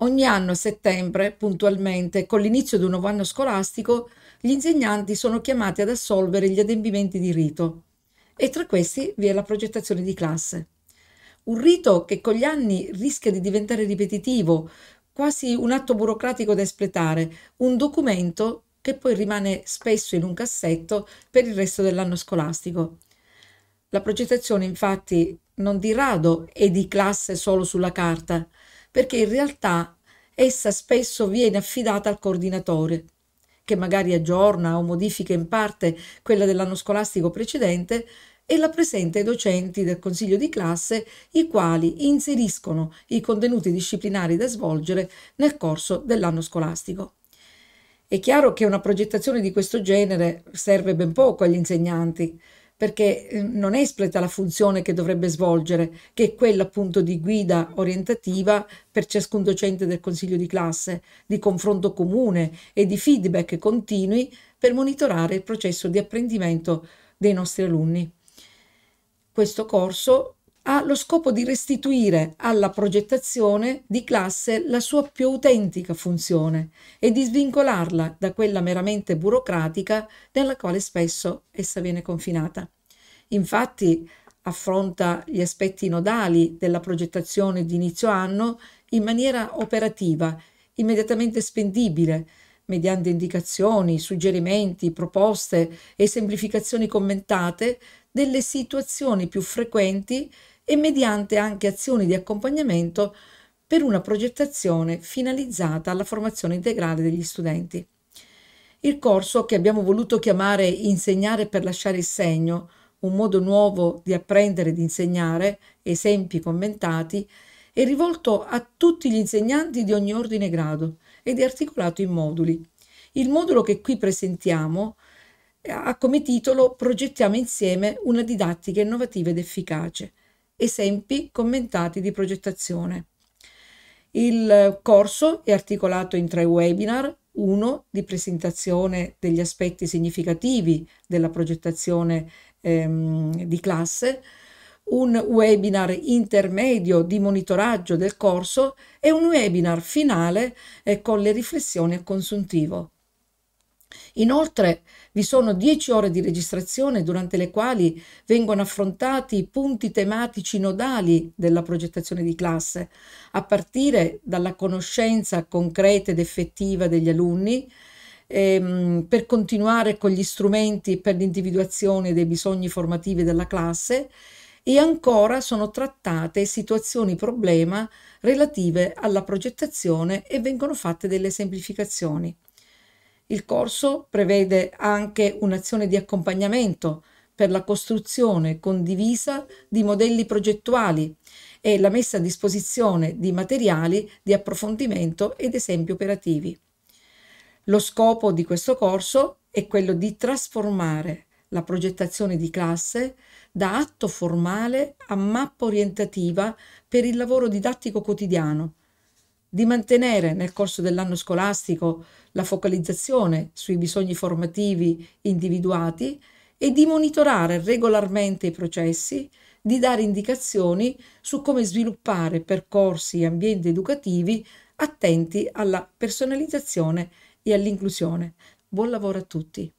Ogni anno a settembre, puntualmente, con l'inizio di un nuovo anno scolastico, gli insegnanti sono chiamati ad assolvere gli adempimenti di rito e tra questi vi è la progettazione di classe. Un rito che con gli anni rischia di diventare ripetitivo, quasi un atto burocratico da espletare, un documento che poi rimane spesso in un cassetto per il resto dell'anno scolastico. La progettazione infatti non di rado è di classe solo sulla carta, perché in realtà essa spesso viene affidata al coordinatore, che magari aggiorna o modifica in parte quella dell'anno scolastico precedente e la presenta ai docenti del consiglio di classe, i quali inseriscono i contenuti disciplinari da svolgere nel corso dell'anno scolastico. È chiaro che una progettazione di questo genere serve ben poco agli insegnanti, perché eh, non espleta la funzione che dovrebbe svolgere, che è quella appunto di guida orientativa per ciascun docente del consiglio di classe, di confronto comune e di feedback continui per monitorare il processo di apprendimento dei nostri alunni. Questo corso ha lo scopo di restituire alla progettazione di classe la sua più autentica funzione e di svincolarla da quella meramente burocratica nella quale spesso essa viene confinata. Infatti affronta gli aspetti nodali della progettazione di inizio anno in maniera operativa, immediatamente spendibile, mediante indicazioni, suggerimenti, proposte e semplificazioni commentate delle situazioni più frequenti e mediante anche azioni di accompagnamento per una progettazione finalizzata alla formazione integrale degli studenti. Il corso che abbiamo voluto chiamare Insegnare per lasciare il segno, un modo nuovo di apprendere e di insegnare, esempi commentati, è rivolto a tutti gli insegnanti di ogni ordine e grado ed è articolato in moduli. Il modulo che qui presentiamo ha come titolo Progettiamo insieme una didattica innovativa ed efficace. Esempi commentati di progettazione. Il corso è articolato in tre webinar, uno di presentazione degli aspetti significativi della progettazione ehm, di classe, un webinar intermedio di monitoraggio del corso e un webinar finale eh, con le riflessioni a consuntivo. Inoltre vi sono 10 ore di registrazione durante le quali vengono affrontati i punti tematici nodali della progettazione di classe, a partire dalla conoscenza concreta ed effettiva degli alunni, ehm, per continuare con gli strumenti per l'individuazione dei bisogni formativi della classe e ancora sono trattate situazioni problema relative alla progettazione e vengono fatte delle semplificazioni. Il corso prevede anche un'azione di accompagnamento per la costruzione condivisa di modelli progettuali e la messa a disposizione di materiali di approfondimento ed esempi operativi. Lo scopo di questo corso è quello di trasformare la progettazione di classe da atto formale a mappa orientativa per il lavoro didattico quotidiano di mantenere nel corso dell'anno scolastico la focalizzazione sui bisogni formativi individuati e di monitorare regolarmente i processi, di dare indicazioni su come sviluppare percorsi e ambienti educativi attenti alla personalizzazione e all'inclusione. Buon lavoro a tutti!